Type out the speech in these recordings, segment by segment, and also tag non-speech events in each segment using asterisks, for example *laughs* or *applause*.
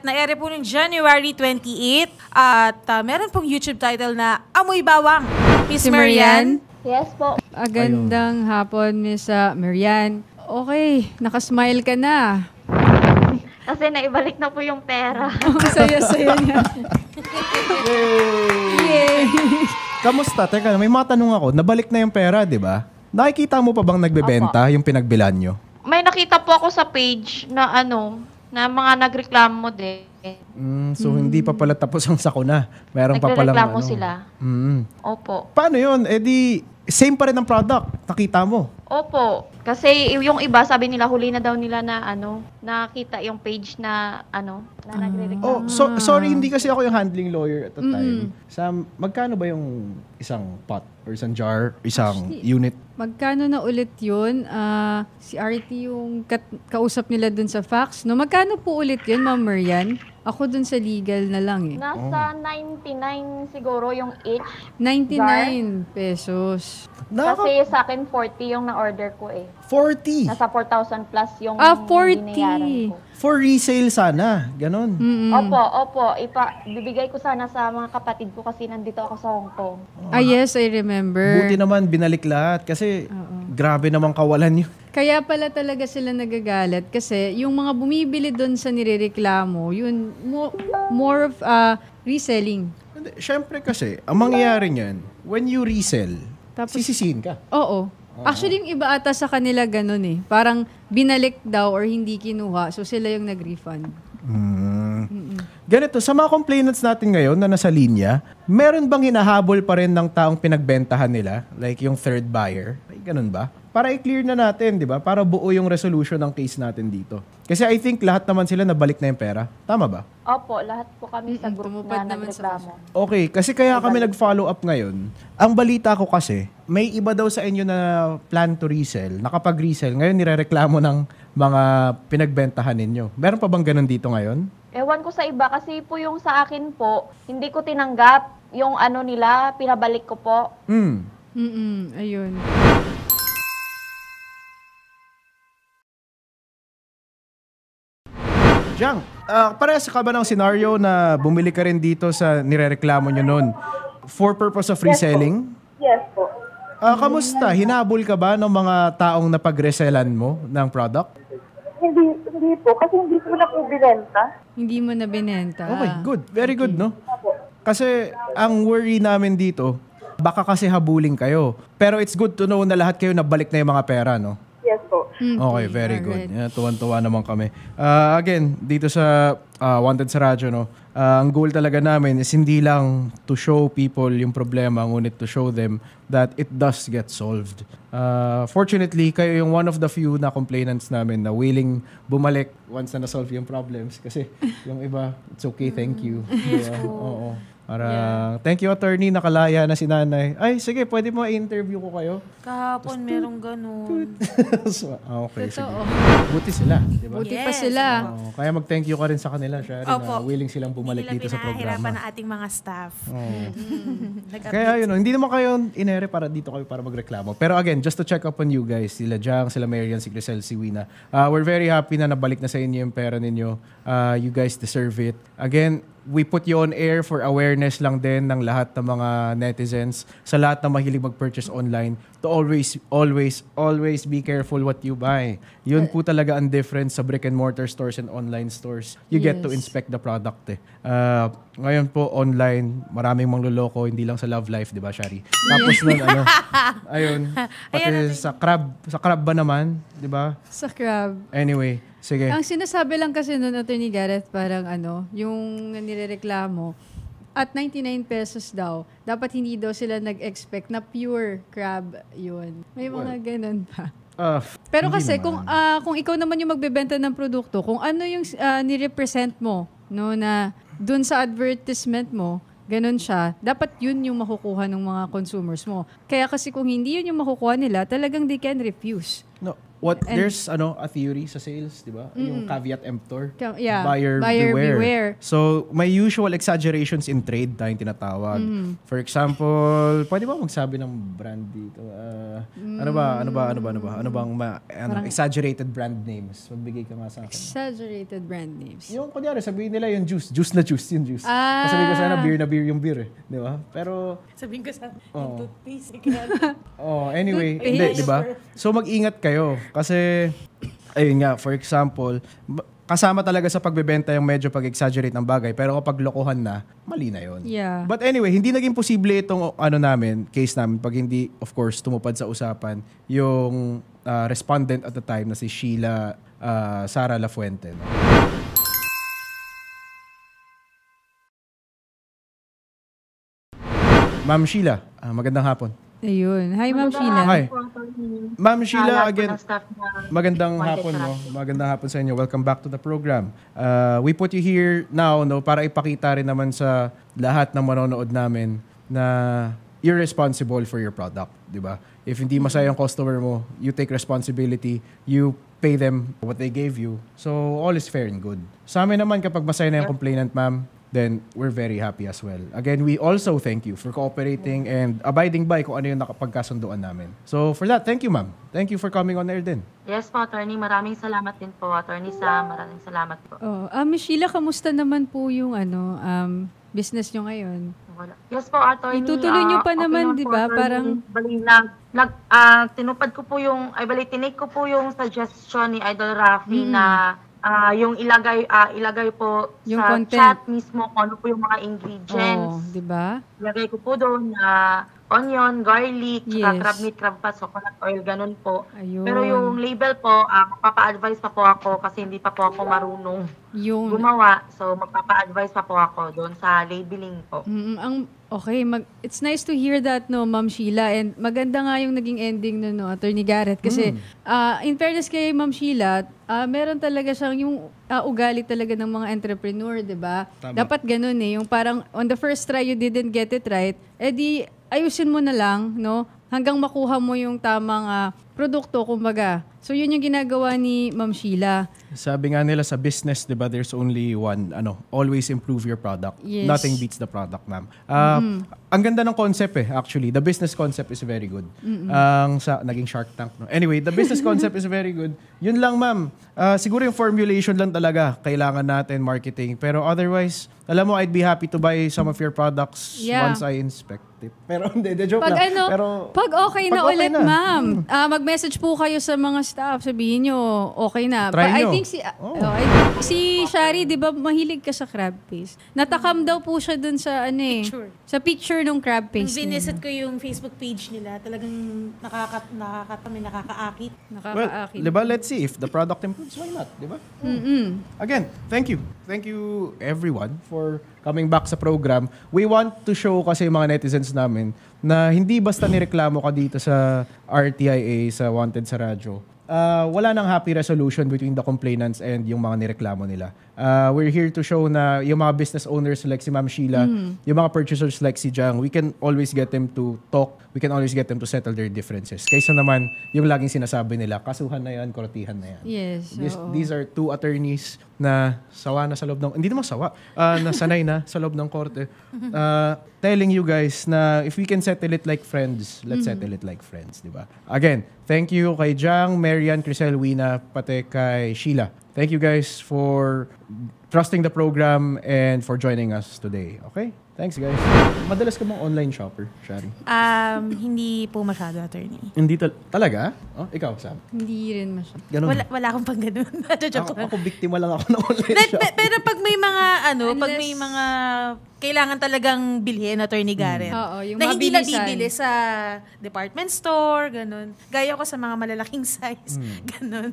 Na-ere po ng January 28 at uh, meron pong YouTube title na Amoy Bawang. Miss si Marian? Yes po. Agandang Ayun. hapon, Miss uh, ah, Marian. Okay, nakasmile ka na. *laughs* Kasi naibalik na po yung pera. Ang *laughs* oh, saya-saya niya. Yay! Yay! *laughs* Kamusta? Teka, may mga tanong ako. Nabalik na yung pera, di ba? Nakikita mo pa bang nagbebenta Opo. yung pinagbilan nyo? May nakita po ako sa page na ano, na mga nagreklamo din. Mm, so mm. hindi pa pala tapos ang sakuna. Meron pa pala ano. sila. Mm. Opo. Paano 'yun? Eh di same pa rin ang product, nakita mo. Opo. Kasi yung iba, sabi nila, huli na daw nila na, ano, nakita yung page na, ano, na ah. nagre Oh, so, ah. sorry, hindi kasi ako yung handling lawyer at the time. Sa, magkano ba yung isang pot or isang jar, isang Actually, unit? Magkano na ulit yun? Uh, si RT yung kat- kausap nila dun sa fax. No, magkano po ulit yun, Ma'am Marian? Ako dun sa legal na lang eh. Nasa 99 siguro yung each. 99 jar. pesos. Naka- Kasi sa akin 40 yung na-order ko eh. 40? Nasa 4,000 plus yung ah, 40. ko. For resale sana, ganun. Mm-mm. Opo, opo. Ipa, bibigay ko sana sa mga kapatid ko kasi nandito ako sa Hong Kong. Ah, yes, I remember. Buti naman binalik lahat kasi grabe namang kawalan yun. Kaya pala talaga sila nagagalit kasi yung mga bumibili doon sa nirereklamo, yun mo, more of uh, reselling. Siyempre kasi, ang mangyayari niyan, when you resell, Tapos, sisisin ka. Oo. Actually, yung iba ata sa kanila ganun eh. Parang binalik daw or hindi kinuha, so sila yung nag-refund. mm Ganito, sa mga complainants natin ngayon na nasa linya, meron bang hinahabol pa rin ng taong pinagbentahan nila? Like yung third buyer? Ganun ba? Para i-clear na natin, di ba? Para buo yung resolution ng case natin dito. Kasi I think lahat naman sila nabalik na yung pera. Tama ba? Opo, lahat po kami sa group Tumupad na naman sa Okay, kasi kaya kami nag-follow up ngayon. Ang balita ko kasi, may iba daw sa inyo na plan to resell, nakapag-resell. Ngayon nirereklamo ng mga pinagbentahan ninyo. Meron pa bang ganun dito ngayon? Ewan ko sa iba kasi po yung sa akin po, hindi ko tinanggap yung ano nila, pinabalik ko po. Hmm. Mm-mm, ayun. Jang, uh, parehas ka ba ng scenario na bumili ka rin dito sa nirereklamo nyo noon for purpose of reselling? Yes po. Yes, po. Uh, ah, kamusta? Hinabol ka ba ng mga taong napag-resellan mo ng product? Hindi, hindi po. Kasi hindi ko na po binenta. Hindi mo na binenta. Okay, oh good. Very good, no? Kasi ang worry namin dito, baka kasi habulin kayo. Pero it's good to know na lahat kayo nabalik na yung mga pera, no? Mm-hmm. Okay, okay very good. Yeah, tuwan-tuwa naman kami. Uh, again, dito sa uh, Wanted sa Radyo, no, uh, ang goal talaga namin is hindi lang to show people yung problema, ngunit to show them that it does get solved. Uh, fortunately, kayo yung one of the few na complainants namin na willing bumalik once na na-solve yung problems. Kasi yung iba, it's okay, thank you. Mm-hmm. yeah, oo. Parang, yeah. thank you attorney, nakalaya na si nanay. Ay, sige, pwede mo i-interview ko kayo. Kahapon, Tapos, merong ganun. *laughs* so, ah, okay, Totoo. sige. Buti sila, di Buti yes. pa sila. Oh, kaya mag-thank you ka rin sa kanila, Shari, Opo. na willing silang bumalik dito sa programa. Hindi na ating mga staff. Oh. *laughs* kaya yun, hindi naman kayo inere para dito kayo para magreklamo. Pero again, just to check up on you guys, sila Jang, sila Marian, si Grisel, si Wina. Uh, we're very happy na nabalik na sa inyo yung pera ninyo. Uh, you guys deserve it. Again, we put you on air for awareness lang din ng lahat ng mga netizens, sa lahat na mahilig mag-purchase online, to always, always, always be careful what you buy. Yun uh, po talaga ang difference sa brick and mortar stores and online stores. You yes. get to inspect the product eh. Uh, ngayon po, online, maraming mangluloko, hindi lang sa love life, di ba, Shari? Tapos yes. nun, ano, *laughs* ayun, pati ayun, sa crab, sa crab ba naman, di ba? Sa crab. Anyway, sige. Ang sinasabi lang kasi nun, Attorney Gareth, parang ano, yung nirereklamo, at 99 pesos daw, dapat hindi daw sila nag-expect na pure crab yun. May mga well, ganun pa. Uh, Pero kasi naman. kung uh, kung ikaw naman yung magbebenta ng produkto, kung ano yung uh, ni-represent mo no na dun sa advertisement mo, ganun siya, dapat yun yung makukuha ng mga consumers mo. Kaya kasi kung hindi yun yung makukuha nila, talagang they can refuse. No. What and, there's ano a theory sa sales, 'di ba? Mm, yung caveat emptor. Yeah, buyer, buyer beware. beware. So, may usual exaggerations in trade tayong tinatawag. Mm. For example, pwede ba magsabi ng brand dito? Uh, mm. ano ba? Ano ba? Ano ba? Ano ba? Ano bang ma, ano, Parang, exaggerated brand names? Magbigay ka nga sa akin. Exaggerated brand names. Yung kunyari, sabihin nila yung juice, juice na juice, yung juice. Ah. Sabihin ko sana beer na beer yung beer, eh, 'di ba? Pero sabihin ko sa oh. toothpaste. *laughs* oh, anyway, hindi, 'di ba? So mag-ingat kayo kasi, ayun nga, for example, kasama talaga sa pagbebenta yung medyo pag-exaggerate ng bagay. Pero kapag lokohan na, mali na yun. Yeah. But anyway, hindi naging posible itong ano namin, case namin, pag hindi, of course, tumupad sa usapan yung uh, respondent at the time na si Sheila uh, Sara Lafuente. Ma'am Sheila, uh, magandang hapon. Ayun. Hi, Ma'am Sheila. Hi. Mm-hmm. Ma'am Sheila, again, magandang hapon mo. Magandang hapon sa inyo. Welcome back to the program. Uh, we put you here now no, para ipakita rin naman sa lahat ng manonood namin na you're responsible for your product, di ba? If hindi mm-hmm. masaya ang customer mo, you take responsibility, you pay them what they gave you. So, all is fair and good. Sa amin naman, kapag masaya na yung complainant, ma'am, then we're very happy as well. Again, we also thank you for cooperating and abiding by kung ano yung nakapagkasunduan namin. So for that, thank you ma'am. Thank you for coming on air din. Yes po, attorney. Maraming salamat din po, attorney Sam. Maraming salamat po. Oh, um, ah, Michelle, kamusta naman po yung ano, um, business nyo ngayon? Wala. Yes po, attorney. Itutuloy nyo pa uh, naman, di ba? Parang... Nag, nag, uh, tinupad ko po yung, ay bali, tinig ko po yung suggestion ni Idol Rafi mm. na uh, yung ilagay uh, ilagay po yung sa content. chat mismo kung ano po yung mga ingredients. Oh, 'di ba? Ilagay ko po doon na uh, onion, garlic, yes. crab meat, crab fat, coconut oil, ganun po. Ayun. Pero yung label po, uh, magpapa-advise pa po ako kasi hindi pa po ako marunong Yun. gumawa. So, magpapa-advise pa po ako doon sa labeling po. Mm, ang Okay, mag, it's nice to hear that, no, Ma'am Sheila. And maganda nga yung naging ending no, no Attorney Garrett. Kasi, mm. uh, in fairness kay Ma'am Sheila, uh, meron talaga siyang yung uh, ugali talaga ng mga entrepreneur, di ba? Dapat ganun eh. Yung parang on the first try you didn't get it right, edi eh, ayusin mo na lang, no? Hanggang makuha mo yung tamang uh, produkto, kumbaga. So yun yung ginagawa ni Ma'am Sheila. Sabi nga nila sa business, 'di ba, there's only one, ano, always improve your product. Yes. Nothing beats the product, ma'am. Uh, mm-hmm. ang ganda ng concept eh, actually. The business concept is very good. Mm-hmm. Ang uh, sa naging Shark Tank, no. Anyway, the business concept is very good. Yun lang, ma'am. Uh, siguro yung formulation lang talaga kailangan natin marketing. Pero otherwise, alam mo, I'd be happy to buy some of your products yeah. once I inspect it. Pero *laughs* hindi, joke pag lang. Ano, Pero pag okay na pag okay ulit, okay ma'am. Uh, mm. ah, mag mag-message po kayo sa mga staff, sabihin nyo, okay na. Try But nyo. I think si, oh. oh I think si Shari, di ba, mahilig ka sa crab paste. Natakam daw po siya dun sa, ano eh, picture. sa picture ng crab paste. Nung binisit ko yung Facebook page nila, talagang nakaka, nakaka, nakakaakit. Nakakaakit. Well, di ba, let's see if the product improves, why not, di ba? Mm Again, thank you. Thank you everyone for coming back sa program, we want to show kasi yung mga netizens namin na hindi basta nireklamo ka dito sa RTIA, sa Wanted sa Radyo, uh, wala nang happy resolution between the complainants and yung mga nireklamo nila uh, we're here to show na yung mga business owners like si Ma'am Sheila, mm. yung mga purchasers like si Jang, we can always get them to talk, we can always get them to settle their differences. Kaysa naman, yung laging sinasabi nila, kasuhan na yan, kortihan na yan. Yes. This, these are two attorneys na sawa na sa loob ng, hindi naman sawa, uh, na sanay na sa loob ng korte, uh, *laughs* telling you guys na if we can settle it like friends, let's mm-hmm. settle it like friends, di ba? Again, thank you kay Jang, Marian, Crisel, Wina, pati kay Sheila Thank you guys for trusting the program and for joining us today. Okay? Thanks guys. Madalas ka bang online shopper, Shari? Um, hindi po masyado, attorney. Hindi tal- talaga? Oh, ikaw, Sam? Hindi rin masyado. Ganun. Wala, wala akong pang ganun. *laughs* Ano, ako, ako, biktima lang ako ng online shopper. Pero pag may mga, ano, Unless, pag may mga kailangan talagang bilhin, Attorney hmm. Garrett. Mm. Oo, yung na hindi na bibili sa department store, ganun. Gaya ko sa mga malalaking *laughs* size, mm. ganun.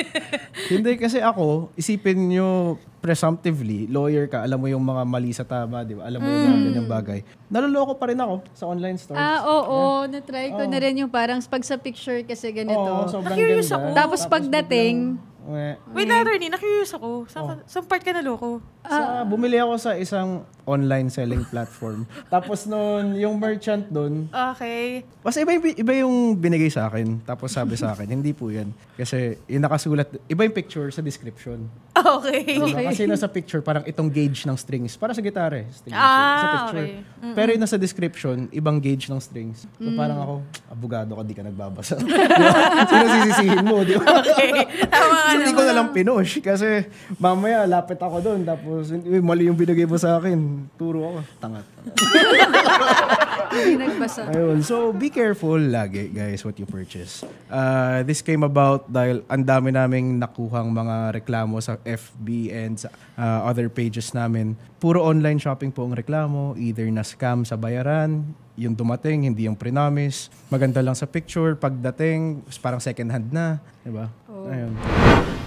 *laughs* hindi, kasi ako, isipin nyo presumptively, lawyer ka, alam mo yung mga mali sa tama, di ba? Alam mo mm. yung mga hmm. bagay. Naloloko pa rin ako sa online stores. Ah, oo. oo. Na-try ko oh. na rin yung parang pag sa picture kasi ganito. Oo, sobrang Curious ganda. Ako. Tapos, Tapos pagdating, biglang, Wait, Wait, mm. Lato, Ernie, ako. Sa, oh. Saan part ka naloko? Ah. Sa, bumili ako sa isang online selling platform. *laughs* Tapos noon, yung merchant doon. Okay. Kasi iba, iba, yung binigay sa akin. Tapos sabi sa akin, hindi po yan. Kasi yung nakasulat, iba yung picture sa description. Okay. okay. Kasi nasa picture, parang itong gauge ng strings. Para sa gitare. Strings, ah, sa picture. Okay. Mm-mm. Pero yung nasa description, ibang gauge ng strings. So mm. parang ako, abogado ka, di ka nagbabasa. Sino *laughs* sisisihin mo, di ba? Okay. *laughs* Tama ka Actually, hindi ko nalang pinush kasi mamaya lapit ako doon tapos uy, mali yung binigay mo sa akin. Turo ako. Tangat. Pinagbasa. Ayun. So, be careful lagi, guys, what you purchase. Uh, this came about dahil ang dami naming nakuhang mga reklamo sa FB and sa uh, other pages namin. Puro online shopping po ang reklamo. Either na scam sa bayaran, yung dumating, hindi yung prenomise. Maganda lang sa picture, pagdating, parang second hand na. Diba? Oh. I am.